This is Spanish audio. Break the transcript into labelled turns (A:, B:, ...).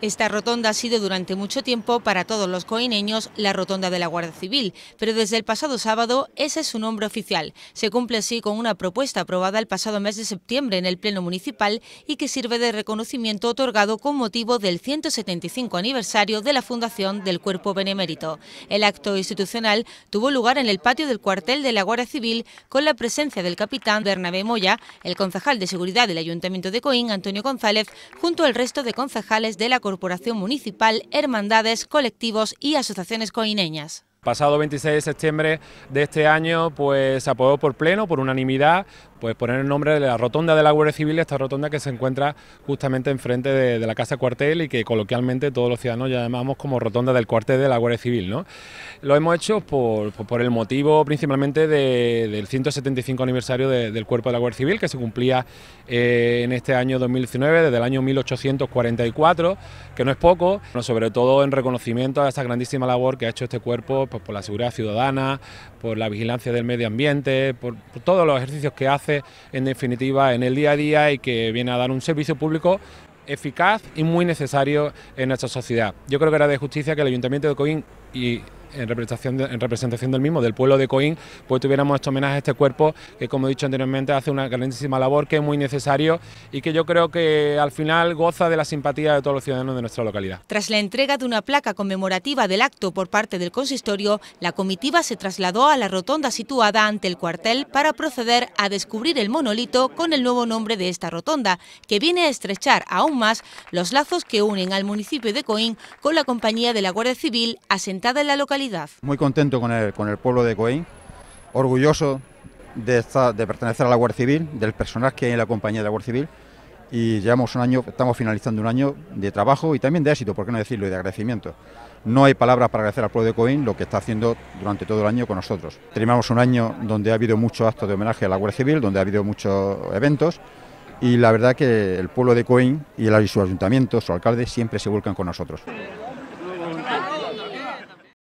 A: Esta rotonda ha sido durante mucho tiempo para todos los coineños la rotonda de la Guardia Civil, pero desde el pasado sábado ese es su nombre oficial. Se cumple así con una propuesta aprobada el pasado mes de septiembre en el Pleno Municipal y que sirve de reconocimiento otorgado con motivo del 175 aniversario de la fundación del Cuerpo Benemérito. El acto institucional tuvo lugar en el patio del cuartel de la Guardia Civil con la presencia del capitán Bernabé Moya, el concejal de Seguridad del Ayuntamiento de Coín, Antonio González, junto al resto de concejales de la Corporación Municipal, hermandades, colectivos y asociaciones coineñas.
B: Pasado 26 de septiembre de este año, pues se aprobó por pleno, por unanimidad, pues poner el nombre de la rotonda de la Guardia Civil, esta rotonda que se encuentra justamente enfrente de, la Casa Cuartel y que coloquialmente todos los ciudadanos llamamos como rotonda del cuartel de la Guardia Civil. ¿no? Lo hemos hecho por, pues, el motivo principalmente del 175 aniversario del cuerpo de la Guardia Civil, que se cumplía eh, en este año 2019, desde el año 1844, que no es poco, sobre todo en reconocimiento a esa grandísima labor que ha hecho este cuerpo pues, por la seguridad ciudadana, por la vigilancia del medio ambiente, por todos los ejercicios que hace en definitiva en el día a día y que viene a dar un servicio público eficaz y muy necesario en nuestra sociedad. Yo creo que era de justicia que el Ayuntamiento de Coín y en representación, en representación del mismo, del pueblo de Coín, pues tuviéramos hecho homenaje a este cuerpo que, como he dicho anteriormente, hace una grandísima labor que es muy necesario y que yo creo que al final goza de la simpatía de todos los ciudadanos de nuestra localidad.
A: Tras la entrega de una placa conmemorativa del acto por parte del consistorio, la comitiva se trasladó a la rotonda situada ante el cuartel para proceder a descubrir el monolito con el nuevo nombre de esta rotonda, que viene a estrechar aún más los lazos que unen al municipio de Coín con la compañía de la Guardia Civil asentada en la localidad
C: muy contento con el, pueblo de Coín, orgulloso de, pertenecer a la Guardia Civil, del personal que hay en la compañía de la Guardia Civil y llevamos un año, estamos finalizando un año de trabajo y también de éxito, por qué no decirlo, y de agradecimiento. No hay palabras para agradecer al pueblo de Coín lo que está haciendo durante todo el año con nosotros. Terminamos un año donde ha habido muchos actos de homenaje a la Guardia Civil, donde ha habido muchos eventos y la verdad que el pueblo de Coín y, su ayuntamiento, su alcalde, siempre se vuelcan con nosotros.